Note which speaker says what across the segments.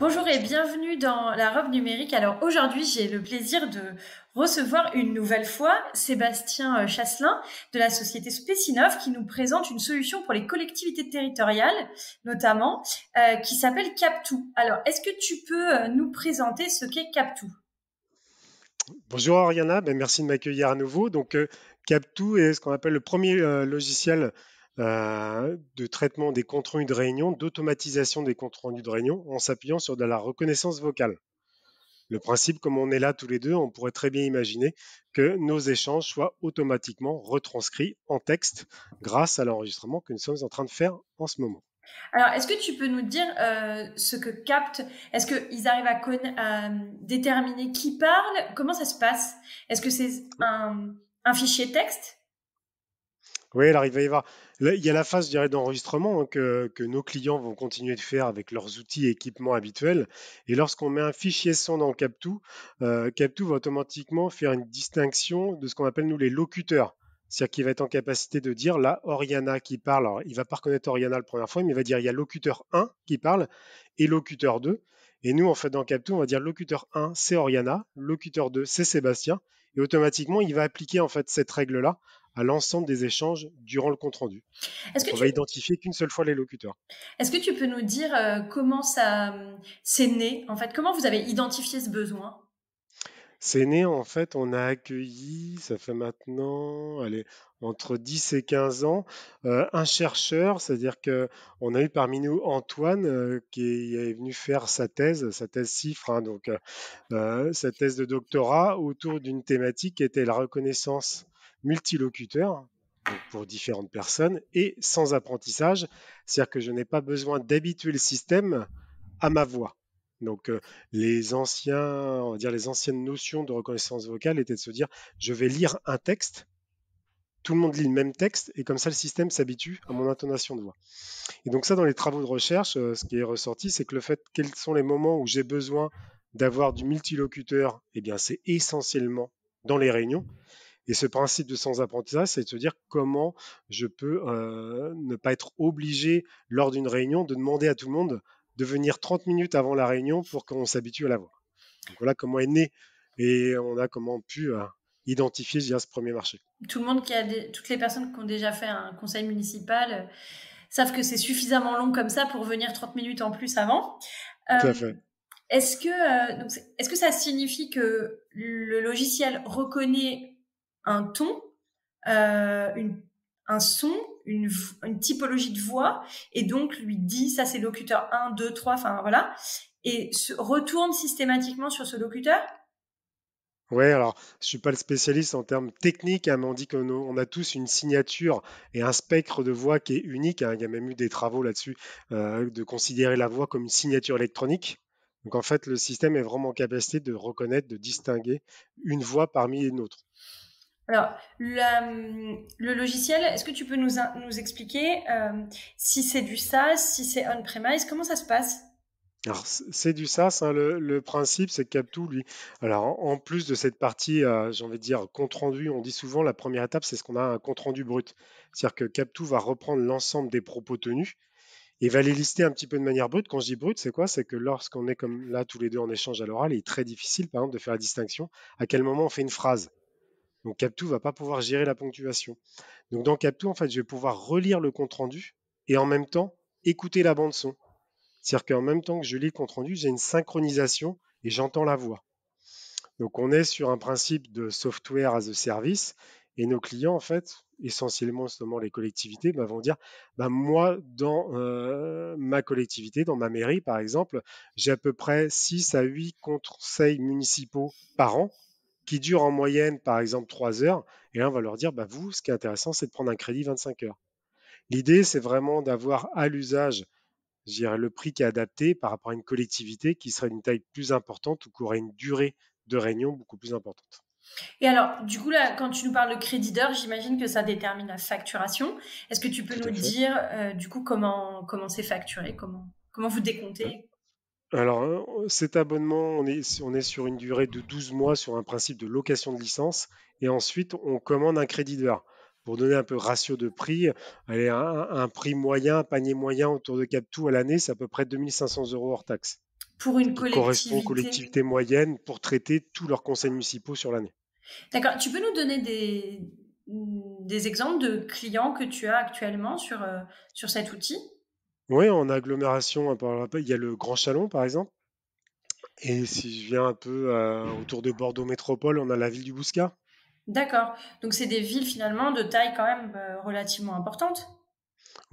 Speaker 1: Bonjour et bienvenue dans la robe numérique. Alors aujourd'hui, j'ai le plaisir de recevoir une nouvelle fois Sébastien euh, Chasselin de la société Spécinov qui nous présente une solution pour les collectivités territoriales, notamment, euh, qui s'appelle Captou. Alors, est-ce que tu peux euh, nous présenter ce qu'est Captou
Speaker 2: Bonjour Ariana, ben, merci de m'accueillir à nouveau. Donc, euh, Captou est ce qu'on appelle le premier logiciel euh, de traitement des comptes rendus de réunion, d'automatisation des comptes rendus de réunion en s'appuyant sur de la reconnaissance vocale. Le principe, comme on est là tous les deux, on pourrait très bien imaginer que nos échanges soient automatiquement retranscrits en texte grâce à l'enregistrement que nous sommes en train de faire en ce moment.
Speaker 1: Alors, est-ce que tu peux nous dire euh, ce que capte Est-ce qu'ils arrivent à, déterminer qui parle Comment ça se passe Est-ce que c'est un, fichier texte
Speaker 2: oui, il va y il y a la phase, je d'enregistrement hein, que, nos clients vont continuer de faire avec leurs outils et équipements habituels. Et lorsqu'on met un fichier son dans CapToo, euh, CapToo va automatiquement faire une distinction de ce qu'on appelle nous les locuteurs. C'est-à-dire qu'il va être en capacité de dire là, Oriana qui parle. Alors, il va pas reconnaître Oriana la première fois, mais il va dire il y a locuteur 1 qui parle et locuteur 2. Et nous, en fait, dans CapToo, on va dire locuteur 1, c'est Oriana, locuteur 2, c'est Sébastien. Et automatiquement, il va appliquer en fait cette règle-là à l'ensemble des échanges durant le compte rendu. on ne va identifier qu'une seule fois les locuteurs.
Speaker 1: Est-ce que tu peux nous dire euh, comment ça s'est né en fait Comment vous avez identifié ce besoin
Speaker 2: C'est né en fait, on a accueilli, ça fait maintenant, allez, entre 10 et 15 ans, euh, un chercheur, c'est-à-dire que on a eu parmi nous Antoine euh, qui est venu faire sa thèse, sa thèse CIFRE, hein, donc sa thèse de doctorat autour d'une thématique qui était la reconnaissance multilocuteur pour différentes personnes et sans apprentissage, c'est-à-dire que je n'ai pas besoin d'habituer le système à ma voix. Donc euh, les anciens, on dire les anciennes notions de reconnaissance vocale étaient de se dire je vais lire un texte, tout le monde lit le même texte et comme ça le système s'habitue à mon intonation de voix. Et donc ça dans les travaux de recherche, euh, ce qui est ressorti, c'est que le fait quels sont les moments où j'ai besoin d'avoir du multilocuteur, eh bien c'est essentiellement dans les réunions et ce principe de sans apprentissage, c'est de se dire comment je peux euh, ne pas être obligé lors d'une réunion de demander à tout le monde de venir 30 minutes avant la réunion pour qu'on s'habitue à la voir. Donc voilà comment est né et on a comment pu euh, identifier ce premier marché.
Speaker 1: Tout le monde qui a toutes les personnes qui ont déjà fait un conseil municipal euh, savent que c'est suffisamment long comme ça pour venir 30 minutes en plus avant. Tout à fait. Est-ce que, est-ce que ça signifie que le logiciel reconnaît un ton, euh, une, un son, une, typologie de voix, et donc lui dit ça c'est locuteur 1, 2, 3, enfin voilà, et se retourne systématiquement sur ce locuteur
Speaker 2: oui, alors je suis pas le spécialiste en termes techniques, hein, mais on dit qu'on a tous une signature et un spectre de voix qui est unique. Hein. Il y a même eu des travaux là-dessus euh, de considérer la voix comme une signature électronique. Donc en fait, le système est vraiment en capacité de reconnaître, de distinguer une voix parmi les autres.
Speaker 1: Alors, hum, le logiciel, est-ce que tu peux nous, nous expliquer euh, si c'est du SaaS, si c'est on-premise, comment ça se passe
Speaker 2: alors, c'est du SaaS. Hein, le, principe, c'est que Captoo, lui, alors en plus de cette partie, euh, j'ai envie de dire compte rendu, on dit souvent la première étape, c'est ce qu'on a un compte rendu brut. C'est-à-dire que Captoo va reprendre l'ensemble des propos tenus et va les lister un petit peu de manière brute. Quand je dis brute, c'est quoi C'est que lorsqu'on est comme là tous les deux en échange à l'oral, il est très difficile, par exemple, de faire la distinction à quel moment on fait une phrase. Donc Captoo va pas pouvoir gérer la ponctuation. Donc dans Captoo, en fait, je vais pouvoir relire le compte rendu et en même temps écouter la bande son. C'est-à-dire qu'en même temps que je lis le compte rendu, j'ai une synchronisation et j'entends la voix. Donc on est sur un principe de software as a service et nos clients, en fait, essentiellement ce moment, les collectivités, bah, vont dire bah, moi, dans euh, ma collectivité, dans ma mairie par exemple, j'ai à peu près 6 à 8 conseils municipaux par an qui durent en moyenne, par exemple, 3 heures. Et là, on va leur dire, bah, vous, ce qui est intéressant, c'est de prendre un crédit 25 heures. L'idée, c'est vraiment d'avoir à l'usage le prix qui est adapté par rapport à une collectivité qui serait d'une taille plus importante ou qui aurait une durée de réunion beaucoup plus importante.
Speaker 1: Et alors, du coup, là, quand tu nous parles de crédit d'heure, j'imagine que ça détermine la facturation. Est-ce que tu peux nous dire, euh, du coup, comment, comment c'est facturé, comment, comment vous décomptez
Speaker 2: alors, hein, cet abonnement, on est, on est, sur une durée de 12 mois sur un principe de location de licence. Et ensuite, on commande un crédit de Pour donner un peu ratio de prix, un, prix moyen, un panier moyen autour de Captou à l'année, c'est à peu près 2500 euros hors taxe.
Speaker 1: Pour une collectivité. correspond aux collectivités
Speaker 2: moyennes pour traiter tous leurs conseils municipaux sur l'année.
Speaker 1: D'accord. Tu peux nous donner des, des, exemples de clients que tu as actuellement sur, euh, sur cet outil
Speaker 2: oui, en agglomération, Il y a le Grand Chalon, par exemple. Et si je viens un peu euh, autour de Bordeaux Métropole, on a la ville du Bouscat.
Speaker 1: D'accord. Donc c'est des villes finalement de taille quand même euh, relativement importante.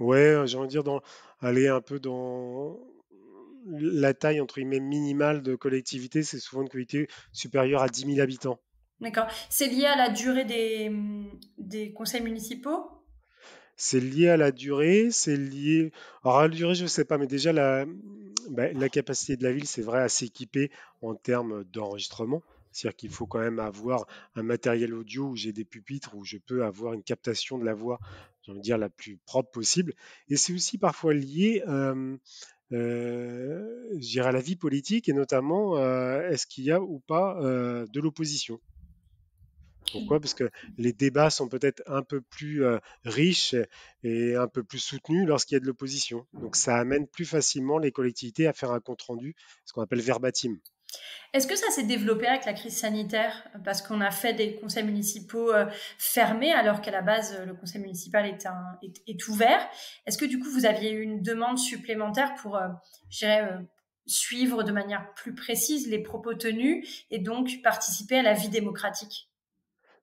Speaker 2: Ouais, j'ai envie de dire aller un peu dans la taille entre guillemets minimale de collectivité, c'est souvent une collectivité supérieure à 10 000 habitants.
Speaker 1: D'accord. C'est lié à la durée des hum, conseils municipaux
Speaker 2: c'est lié à la durée, c'est lié. Alors, à la durée, je ne sais pas, mais déjà, bah, la, capacité de la ville, c'est vrai, à s'équiper en termes d'enregistrement. C'est-à-dire qu'il faut quand même avoir un matériel audio où j'ai des pupitres, où je peux avoir une captation de la voix, j'ai envie de dire, la plus propre possible. Et c'est aussi parfois lié, euh, je dirais, à la vie politique, et notamment, euh, est-ce qu'il y a ou pas euh, de l'opposition pourquoi Parce que les débats sont peut-être un peu plus euh, riches et un peu plus soutenus lorsqu'il y a de l'opposition. Donc ça amène plus facilement les collectivités à faire un compte-rendu, ce qu'on appelle verbatim.
Speaker 1: Est-ce que ça s'est développé avec la crise sanitaire Parce qu'on a fait des conseils municipaux euh, fermés alors qu'à la base, le conseil municipal est, ouvert. Est-ce que du coup, vous aviez une demande supplémentaire pour euh, suivre de manière plus précise les propos tenus et donc participer à la vie démocratique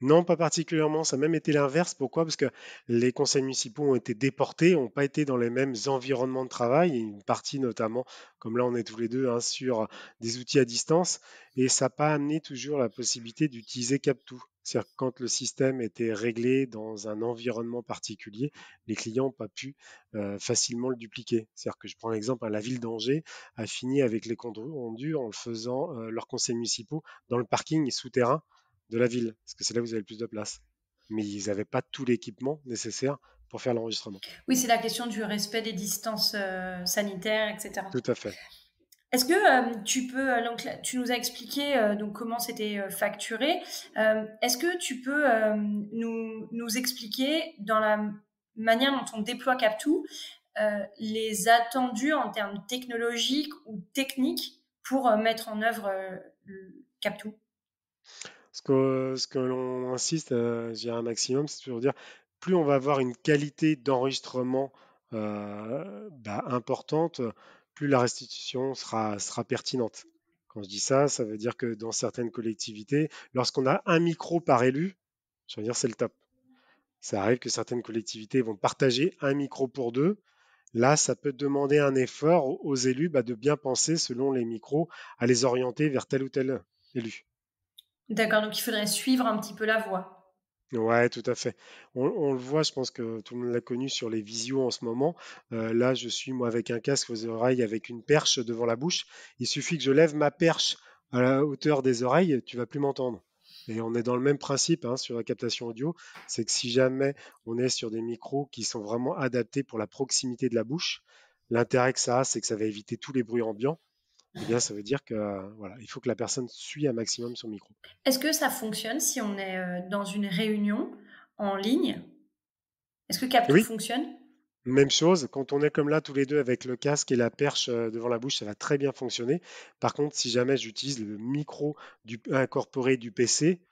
Speaker 2: non, pas particulièrement. Ça a même été l'inverse. Pourquoi Parce que les conseils municipaux ont été déportés, n'ont pas été dans les mêmes environnements de travail. Une partie notamment, comme là on est tous les deux, hein, sur des outils à distance. Et ça n'a pas amené toujours la possibilité d'utiliser CapTou. C'est-à-dire quand le système était réglé dans un environnement particulier, les clients n'ont pas pu euh, facilement le dupliquer. C'est-à-dire que je prends l'exemple, hein, la ville d'Angers a fini avec les rendus en faisant euh, leurs conseils municipaux dans le parking souterrain de la ville, parce que c'est là où vous avez le plus de place. Mais ils n'avaient pas tout l'équipement nécessaire pour faire l'enregistrement.
Speaker 1: Oui, c'est la question du respect des distances euh, sanitaires, etc. Tout à fait. Est-ce que euh, tu peux, euh, donc tu nous as expliqué donc comment c'était facturé. Est-ce que tu peux nous, nous, expliquer dans la manière dont on déploie Captoo les attendus en termes technologiques ou techniques pour mettre en œuvre Capto
Speaker 2: ce que, l'on insiste, euh, j'ai un maximum, c'est toujours dire plus on va avoir une qualité d'enregistrement euh, bah, importante, plus la restitution sera, pertinente. Quand je dis ça, ça veut dire que dans certaines collectivités, lorsqu'on a un micro par élu, je veux dire c'est le top. Ça arrive que certaines collectivités vont partager un micro pour deux. Là, ça peut demander un effort aux élus bah, de bien penser selon les micros à les orienter vers tel ou tel élu.
Speaker 1: D'accord, donc il faudrait suivre un petit peu la voix.
Speaker 2: Ouais, tout à fait. On, le voit, je pense que tout le monde l'a connu sur les visios en ce moment. Euh, là, je suis moi avec un casque aux oreilles, avec une perche devant la bouche. Il suffit que je lève ma perche à la hauteur des oreilles, tu vas plus m'entendre. Et on est dans le même principe hein, sur la captation audio, c'est que si jamais on est sur des micros qui sont vraiment adaptés pour la proximité de la bouche, l'intérêt que ça a, c'est que ça va éviter tous les bruits ambiants eh ça veut dire que voilà, il faut que la personne suive un maximum son micro.
Speaker 1: Est-ce que ça fonctionne si on est euh, dans une réunion en ligne Est-ce que Capture fonctionne
Speaker 2: même chose, quand on est comme là tous les deux avec le casque et la perche euh, devant la bouche, ça va très bien fonctionner. Par contre, si jamais j'utilise le micro incorporé du PC,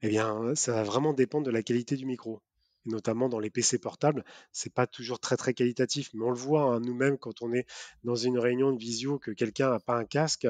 Speaker 2: eh bien, ça va vraiment dépendre de la qualité du micro notamment dans les PC portables, c'est pas toujours très très qualitatif, mais on le voit hein, nous-mêmes quand on est dans une réunion de visio que quelqu'un n'a pas un casque,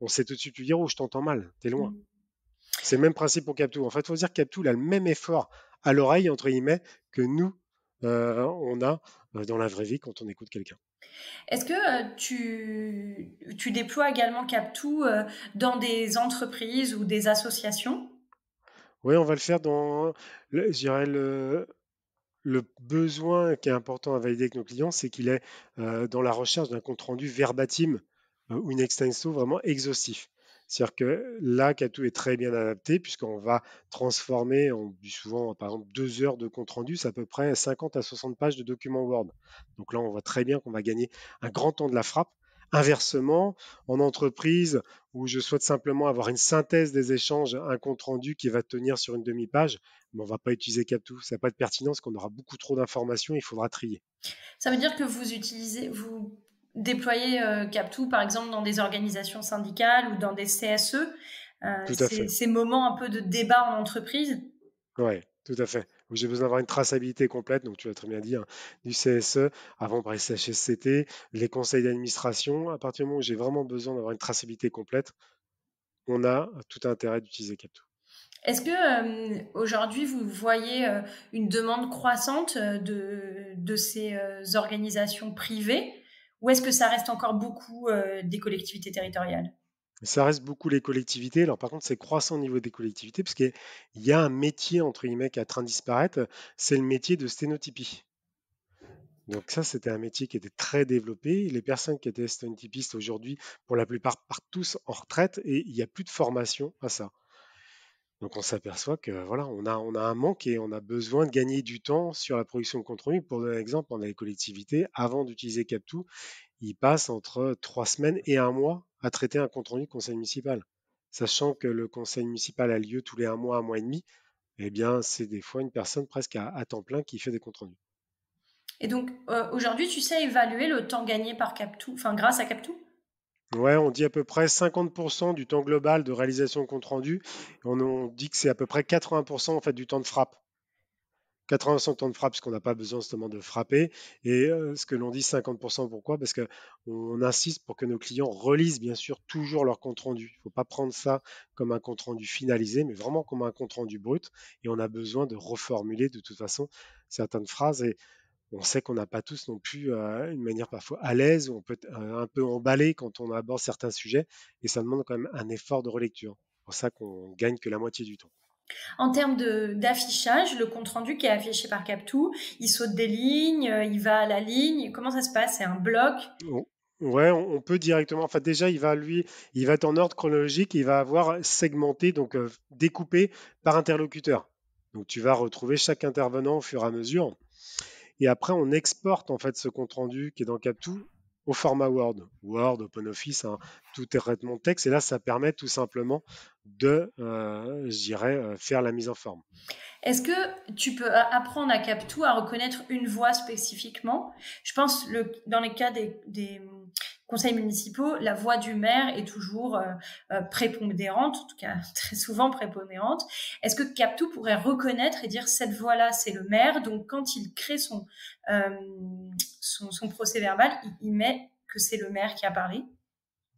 Speaker 2: on sait tout de suite lui dire oh je t'entends mal, t'es loin. Mmh. C'est le même principe pour Captoo. En fait, il faut dire que Captoo a le même effort à l'oreille entre guillemets que nous euh, on a euh, dans la vraie vie quand on écoute quelqu'un.
Speaker 1: Est-ce que euh, tu, déploies également Captoo dans des entreprises ou des associations
Speaker 2: oui, on va le faire dans. Le, le, besoin qui est important à valider avec nos clients, c'est qu'il est, euh, dans la recherche d'un compte rendu verbatim euh, ou une extenso vraiment exhaustif. C'est-à-dire que là, Kato est très bien adapté puisqu'on va transformer, souvent par exemple deux heures de compte rendu, c'est à peu près 50 à 60 pages de documents Word. Donc là, on voit très bien qu'on va gagner un grand temps de la frappe. Inversement, en entreprise, où je souhaite simplement avoir une synthèse des échanges, un compte-rendu qui va tenir sur une demi-page, mais on ne va pas utiliser Captoo. Ça n'a pas de pertinence, qu'on aura beaucoup trop d'informations, il faudra trier.
Speaker 1: Ça veut dire que vous utilisez, vous déployez euh, par exemple, dans des organisations syndicales ou dans des CSE, euh, Tout à fait. ces moments un peu de débat en entreprise
Speaker 2: Oui, tout à fait où j'ai besoin d'avoir une traçabilité complète, donc tu l'as très bien dit, hein, du CSE avant par les CHSCT, les conseils d'administration. À partir du moment où j'ai vraiment besoin d'avoir une traçabilité complète, on a tout intérêt d'utiliser Capto.
Speaker 1: Est-ce que euh, aujourd'hui vous voyez euh, une demande croissante euh, de, ces organisations privées ou est-ce que ça reste encore beaucoup des collectivités territoriales
Speaker 2: ça reste beaucoup les collectivités. Alors par contre, c'est croissant au niveau des collectivités, parce qu'il y a un métier, entre guillemets, qui est en train de disparaître, c'est le métier de sténotypie. Donc ça, c'était un métier qui était très développé. Les personnes qui étaient sténotypistes aujourd'hui, pour la plupart, partent tous en retraite et il n'y a plus de formation à ça. Donc on s'aperçoit que voilà, on a, on a un manque et on a besoin de gagner du temps sur la production de contenu. Pour donner un exemple, on a les collectivités, avant d'utiliser CapToo, il passe entre trois semaines et un mois à traiter un compte rendu du conseil municipal. Sachant que le conseil municipal a lieu tous les un mois, un mois et demi, eh bien, c'est des fois une personne presque à, temps plein qui fait des comptes rendus.
Speaker 1: Et donc, euh, aujourd'hui, tu sais évaluer le temps gagné par CapTou, enfin, grâce à Captou
Speaker 2: Ouais, on dit à peu près 50% du temps global de réalisation compte rendu. On, on dit que c'est à peu près 80% en fait du temps de frappe. 85 temps de frappe, parce qu'on n'a pas besoin justement de frapper. Et euh, ce que l'on dit 50%, pourquoi Parce qu'on insiste pour que nos clients relisent bien sûr toujours leur compte rendu. Il ne faut pas prendre ça comme un compte rendu finalisé, mais vraiment comme un compte rendu brut. Et on a besoin de reformuler de toute façon certaines phrases. Et on sait qu'on n'a pas tous non plus euh, une manière parfois à l'aise, ou on peut être euh, un peu emballé quand on aborde certains sujets. Et ça demande quand même un effort de relecture. C'est pour ça qu'on gagne que la moitié du temps.
Speaker 1: En termes d'affichage, le compte rendu qui est affiché par Captoo, il saute des lignes, euh, il va à la ligne. Comment ça se passe C'est un bloc
Speaker 2: Ouais, on peut directement. Enfin, déjà, il va lui, il va être en ordre chronologique, il va avoir segmenté, donc euh, découpé par interlocuteur. Donc, tu vas retrouver chaque intervenant au fur et à mesure. Et après, on exporte en fait ce compte rendu qui est dans Captoo au format Word. Word, OpenOffice, hein, tout est traitement texte. Et là, ça permet tout simplement de, euh, je dirais, euh, faire la mise en forme.
Speaker 1: Est-ce que tu peux apprendre à Captoo à reconnaître une voix spécifiquement Je pense le, dans les cas des, des conseils municipaux, la voix du maire est toujours euh, euh, prépondérante, en tout cas très souvent prépondérante. Est-ce que Captou pourrait reconnaître et dire cette voix-là, c'est le maire Donc quand il crée son, euh, son, procès verbal, il, met que c'est le maire qui a parlé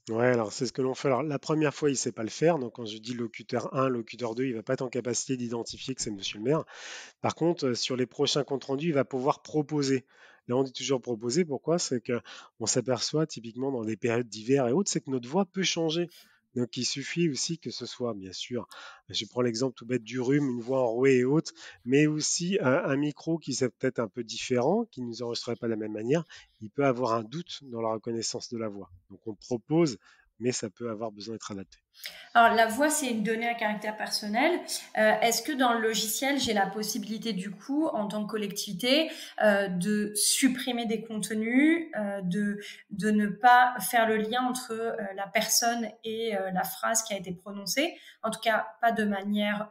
Speaker 2: Ouais, alors c'est ce que l'on fait. Alors la première fois, il sait pas le faire. Donc quand je dis locuteur 1, locuteur 2, il va pas être en capacité d'identifier que c'est monsieur le maire. Par contre, sur les prochains comptes rendus, il va pouvoir proposer. Là, on dit toujours proposer. Pourquoi C'est qu'on s'aperçoit typiquement dans des périodes d'hiver et autres, c'est que notre voix peut changer. Donc, il suffit aussi que ce soit, bien sûr, je prends l'exemple tout bête du rhume, une voix enrouée et haute, mais aussi euh, un, micro qui est peut-être un peu différent, qui ne nous enregistrerait pas de la même manière, il peut avoir un doute dans la reconnaissance de la voix. Donc, on propose mais ça peut avoir besoin d'être adapté.
Speaker 1: Alors la voix, c'est une donnée à caractère personnel. Euh, est-ce que dans le logiciel, j'ai la possibilité du coup, en tant que collectivité, euh, de supprimer des contenus, euh, de, de ne pas faire le lien entre la personne et la phrase qui a été prononcée En tout cas, pas de manière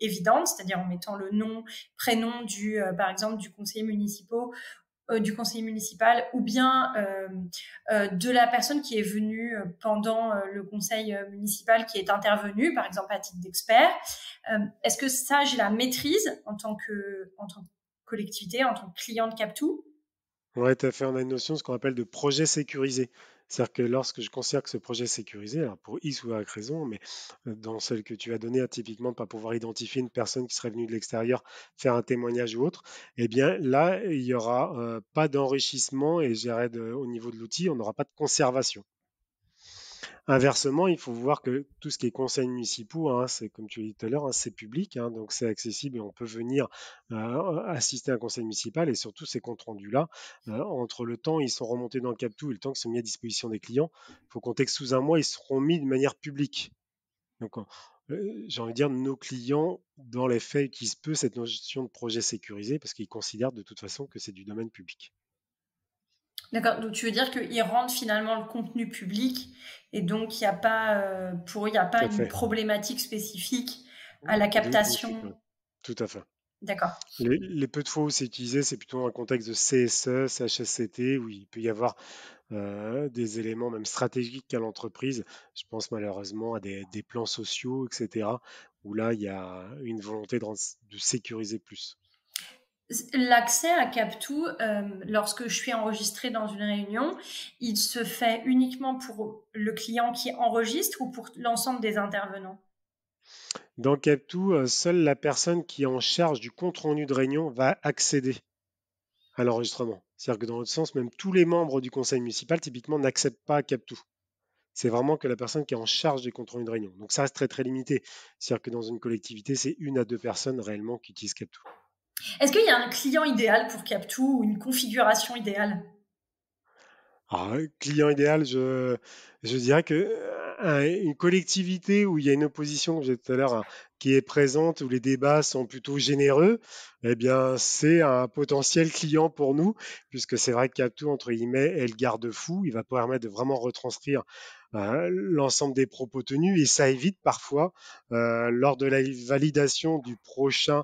Speaker 1: évidente, c'est-à-dire en mettant le nom, prénom du, par exemple, du conseiller municipal euh, du conseil municipal ou bien euh, euh, de la personne qui est venue pendant le conseil municipal qui est intervenu, par exemple à titre d'expert. Est-ce que ça, j'ai la maîtrise en tant que, en collectivité, en tant que client de Captoo
Speaker 2: Oui, tout à fait. On a une notion, ce qu'on appelle de projet sécurisé. C'est-à-dire que lorsque je considère que ce projet sécurisé, hein, pour X ou Y raison, mais euh, dans celle que tu as donnée, de hein, typiquement pas pouvoir identifier une personne qui serait venue de l'extérieur, faire un témoignage ou autre, eh bien là, il n'y aura euh, pas d'enrichissement et j'irai au niveau de l'outil, on n'aura pas de conservation. Inversement, il faut voir que tout ce qui est conseils municipaux, hein, c'est comme tu l'as dit tout à l'heure, hein, c'est public, hein, donc c'est accessible et on peut venir euh, assister à un conseil municipal et surtout ces comptes rendus-là, euh, entre le temps ils sont remontés dans le Captou et le temps qu'ils sont mis à disposition des clients, il faut compter que sous un mois ils seront mis de manière publique. Donc euh, j'ai envie de dire, nos clients, dans les faits, utilisent peu cette notion de projet sécurisé parce qu'ils considèrent de toute façon que c'est du domaine public.
Speaker 1: D'accord, donc tu veux dire qu'ils rendent finalement le contenu public et donc il n'y a pas, euh, pour eux, il n'y a pas une problématique spécifique
Speaker 2: à la captation. Tout à fait. D'accord. Les, peu de fois où c'est utilisé, c'est plutôt dans un contexte de CSE, CHSCT, où il peut y avoir euh, des éléments même stratégiques qu'à l'entreprise. Je pense malheureusement à des, plans sociaux, etc., où là, il y a une volonté de sécuriser plus.
Speaker 1: L'accès à Captoo, euh, lorsque je suis enregistré dans une réunion, il se fait uniquement pour le client qui enregistre ou pour l'ensemble des intervenants
Speaker 2: Dans Captoo, euh, seule la personne qui est en charge du compte-rendu de réunion va accéder à l'enregistrement. C'est-à-dire que dans l'autre sens, même tous les membres du conseil municipal, typiquement, n'acceptent pas Captoo. C'est vraiment que la personne qui est en charge des compte rendus de réunion. Donc ça reste très très limité. C'est-à-dire que dans une collectivité, c'est une à deux personnes réellement qui utilisent Captoo.
Speaker 1: Est-ce qu'il y a un client idéal pour Captoo ou une configuration idéale
Speaker 2: ah, client idéal, je, dirais que euh, une collectivité où il y a une opposition, j'ai tout à l'heure, hein, qui est présente, où les débats sont plutôt généreux, eh bien, c'est un potentiel client pour nous, puisque c'est vrai que Captoo, entre guillemets, est le garde-fou. Il va permettre de vraiment retranscrire Hein, l'ensemble des propos tenus et ça évite parfois euh, lors de la validation du prochain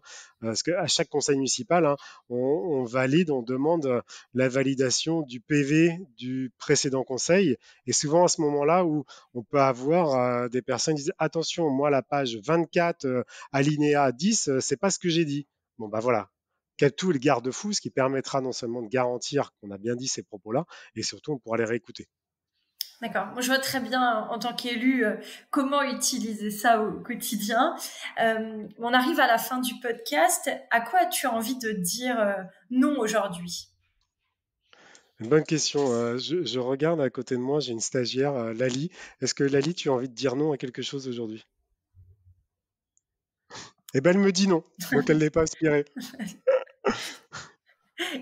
Speaker 2: euh, parce qu'à chaque conseil municipal, hein, on, valide, on demande euh, la validation du PV du précédent conseil. Et souvent, à ce moment-là, où on peut avoir des personnes qui disent Attention, moi, la page 24, alinéa 10, c'est pas ce que j'ai dit. Bon, bah voilà. qu'à tout le garde-fou, ce qui permettra non seulement de garantir qu'on a bien dit ces propos-là, et surtout, on pourra les réécouter.
Speaker 1: D'accord. Moi, je vois très bien en tant qu'élu euh, comment utiliser ça au quotidien. Euh, on arrive à la fin du podcast. À quoi as-tu envie de dire euh, non aujourd'hui
Speaker 2: Une bonne question. Hein. Je, regarde à côté de moi, j'ai une stagiaire, Lali. Est-ce que Lali, tu as envie de dire non à quelque chose aujourd'hui Eh bien, elle me dit non, donc elle n'est pas inspirée.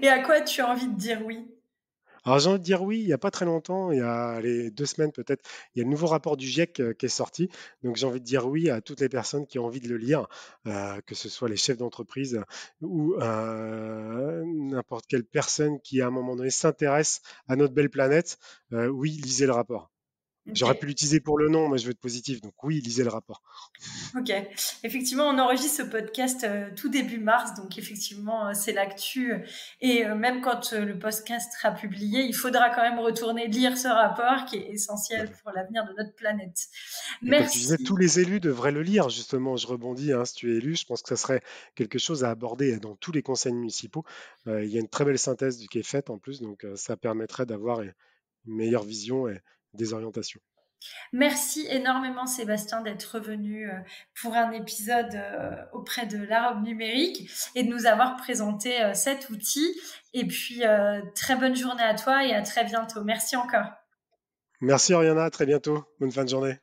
Speaker 1: Et à quoi tu as envie de dire oui
Speaker 2: alors j'ai envie de dire oui, il n'y a pas très longtemps, il y a les deux semaines peut-être, il y a le nouveau rapport du GIEC euh, qui est sorti. Donc j'ai envie de dire oui à toutes les personnes qui ont envie de le lire, euh, que ce soit les chefs d'entreprise ou euh, n'importe quelle personne qui à un moment donné s'intéresse à notre belle planète. oui, lisez le rapport. J'aurais pu l'utiliser pour le nom, mais je veux être positif. Donc oui, lisez le rapport.
Speaker 1: Ok. Effectivement, on enregistre ce podcast euh, tout début mars. Donc effectivement, euh, c'est l'actu. Et euh, même quand le podcast sera publié, il faudra quand même retourner lire ce rapport qui est essentiel pour l'avenir de notre planète.
Speaker 2: Merci. tu disais, tous les élus devraient le lire. Justement, je rebondis. Hein, si tu es élu, je pense que ça serait quelque chose à aborder dans tous les conseils municipaux. il y a une très belle synthèse qui est faite en plus. Donc ça permettrait d'avoir une meilleure vision et des orientations.
Speaker 1: Merci énormément Sébastien d'être revenu euh, pour un épisode euh, auprès de la numérique et de nous avoir présenté euh, cet outil. Et puis très bonne journée à toi et à très bientôt. Merci encore.
Speaker 2: Merci Oriana, à très bientôt. Bonne fin de journée.